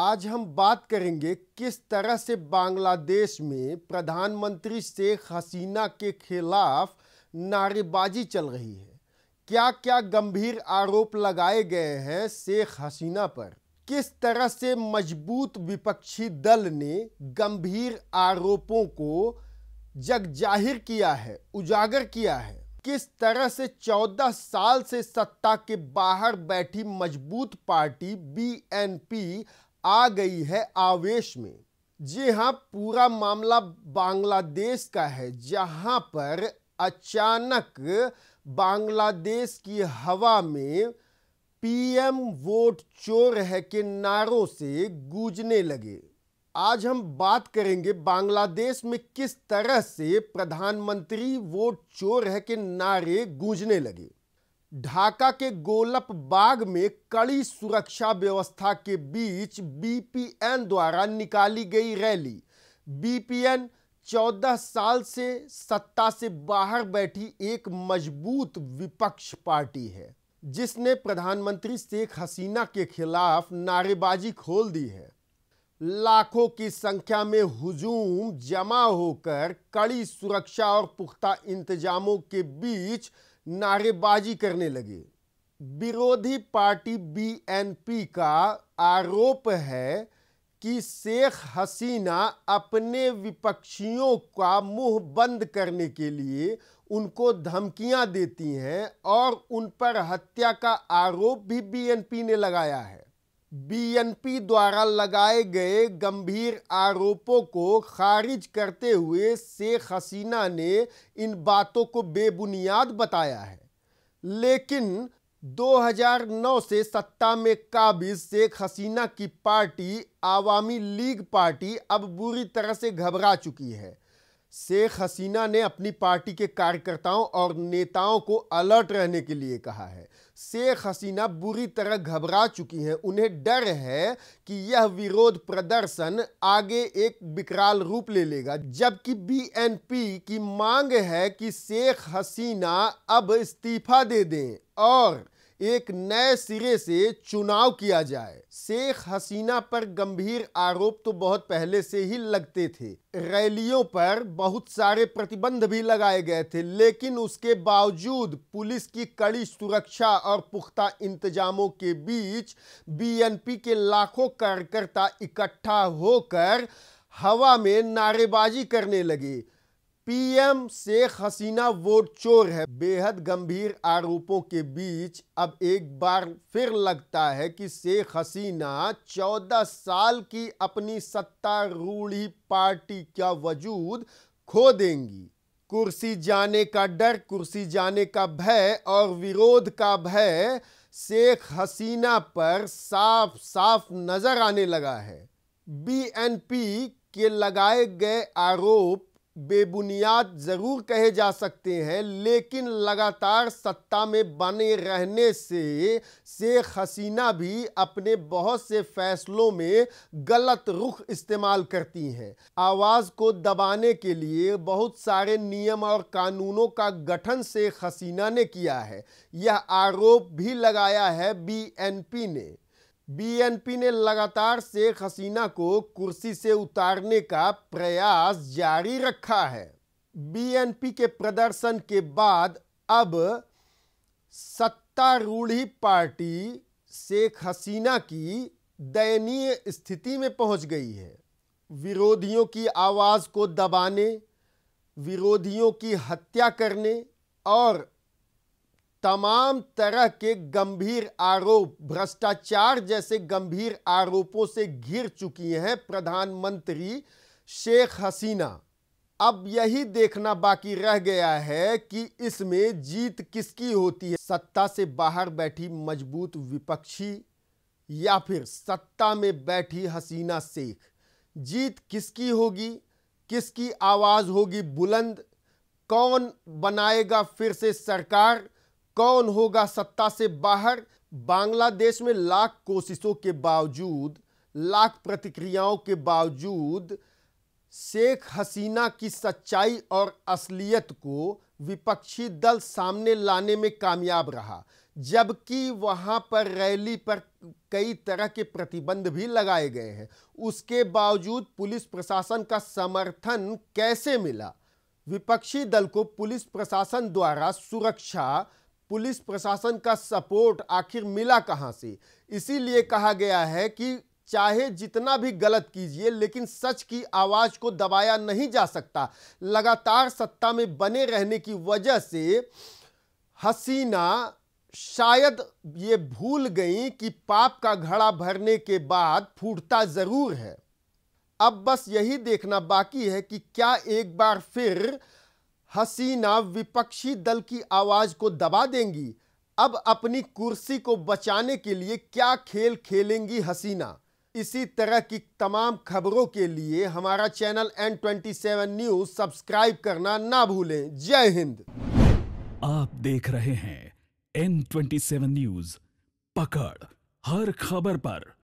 आज हम बात करेंगे किस तरह से बांग्लादेश में प्रधानमंत्री शेख हसीना के खिलाफ नारेबाजी चल रही है क्या क्या गंभीर आरोप लगाए गए हैं शेख हसीना पर किस तरह से मजबूत विपक्षी दल ने गंभीर आरोपों को जग जाहिर किया है उजागर किया है किस तरह से 14 साल से सत्ता के बाहर बैठी मजबूत पार्टी बीएनपी आ गई है आवेश में जी हाँ पूरा मामला बांग्लादेश का है जहाँ पर अचानक बांग्लादेश की हवा में पीएम वोट चोर है के नारों से गूंजने लगे आज हम बात करेंगे बांग्लादेश में किस तरह से प्रधानमंत्री वोट चोर है के नारे गूंजने लगे ढाका के गोलप बाग में कड़ी सुरक्षा व्यवस्था के बीच बीपीएन द्वारा निकाली गई रैली बीपीएन 14 साल से सत्ता से बाहर बैठी एक मजबूत विपक्ष पार्टी है जिसने प्रधानमंत्री शेख हसीना के खिलाफ नारेबाजी खोल दी है लाखों की संख्या में हुजूम जमा होकर कड़ी सुरक्षा और पुख्ता इंतजामों के बीच नारेबाजी करने लगे विरोधी पार्टी बीएनपी का आरोप है कि शेख हसीना अपने विपक्षियों का मुंह बंद करने के लिए उनको धमकियां देती हैं और उन पर हत्या का आरोप भी बीएनपी ने लगाया है बीएनपी द्वारा लगाए गए गंभीर आरोपों को खारिज करते हुए शेख हसीना ने इन बातों को बेबुनियाद बताया है लेकिन 2009 से सत्ता में काबिज शेख हसीना की पार्टी आवामी लीग पार्टी अब बुरी तरह से घबरा चुकी है शेख हसीना ने अपनी पार्टी के कार्यकर्ताओं और नेताओं को अलर्ट रहने के लिए कहा है शेख हसीना बुरी तरह घबरा चुकी हैं उन्हें डर है कि यह विरोध प्रदर्शन आगे एक विकराल रूप ले लेगा जबकि बीएनपी की मांग है कि शेख हसीना अब इस्तीफा दे दें और एक नए सिरे से चुनाव किया जाए शेख हसीना पर गंभीर आरोप तो बहुत पहले से ही लगते थे रैलियों पर बहुत सारे प्रतिबंध भी लगाए गए थे लेकिन उसके बावजूद पुलिस की कड़ी सुरक्षा और पुख्ता इंतजामों के बीच बीएनपी के लाखों कार्यकर्ता इकट्ठा होकर हवा में नारेबाजी करने लगे पीएम शेख हसीना वोट चोर है बेहद गंभीर आरोपों के बीच अब एक बार फिर लगता है कि शेख हसीना 14 साल की अपनी सत्तारूढ़ी पार्टी का वजूद खो देंगी कुर्सी जाने का डर कुर्सी जाने का भय और विरोध का भय शेख हसीना पर साफ साफ नजर आने लगा है बीएनपी के लगाए गए आरोप बेबुनियाद ज़रूर कहे जा सकते हैं लेकिन लगातार सत्ता में बने रहने से शेख हसीना भी अपने बहुत से फैसलों में गलत रुख इस्तेमाल करती हैं आवाज़ को दबाने के लिए बहुत सारे नियम और कानूनों का गठन शेख हसीना ने किया है यह आरोप भी लगाया है बीएनपी ने बीएनपी ने लगातार शेख हसीना को कुर्सी से उतारने का प्रयास जारी रखा है बीएनपी के प्रदर्शन के बाद अब सत्तारूढ़ी पार्टी शेख हसीना की दयनीय स्थिति में पहुंच गई है विरोधियों की आवाज़ को दबाने विरोधियों की हत्या करने और तमाम तरह के गंभीर आरोप भ्रष्टाचार जैसे गंभीर आरोपों से घिर चुकी हैं प्रधानमंत्री शेख हसीना अब यही देखना बाकी रह गया है कि इसमें जीत किसकी होती है सत्ता से बाहर बैठी मजबूत विपक्षी या फिर सत्ता में बैठी हसीना शेख जीत किसकी होगी किसकी आवाज़ होगी बुलंद कौन बनाएगा फिर से सरकार कौन होगा सत्ता से बाहर बांग्लादेश में लाख कोशिशों के बावजूद लाख प्रतिक्रियाओं के बावजूद शेख हसीना की सच्चाई और असलियत को विपक्षी दल सामने लाने में कामयाब रहा जबकि वहां पर रैली पर कई तरह के प्रतिबंध भी लगाए गए हैं उसके बावजूद पुलिस प्रशासन का समर्थन कैसे मिला विपक्षी दल को पुलिस प्रशासन द्वारा सुरक्षा पुलिस प्रशासन का सपोर्ट आखिर मिला कहाँ से इसीलिए कहा गया है कि चाहे जितना भी गलत कीजिए लेकिन सच की आवाज़ को दबाया नहीं जा सकता लगातार सत्ता में बने रहने की वजह से हसीना शायद ये भूल गई कि पाप का घड़ा भरने के बाद फूटता ज़रूर है अब बस यही देखना बाकी है कि क्या एक बार फिर हसीना विपक्षी दल की आवाज को दबा देंगी अब अपनी कुर्सी को बचाने के लिए क्या खेल खेलेंगी हसीना इसी तरह की तमाम खबरों के लिए हमारा channel N twenty seven news subscribe करना ना भूलें जय हिंद आप देख रहे हैं एन ट्वेंटी सेवन न्यूज पकड़ हर खबर पर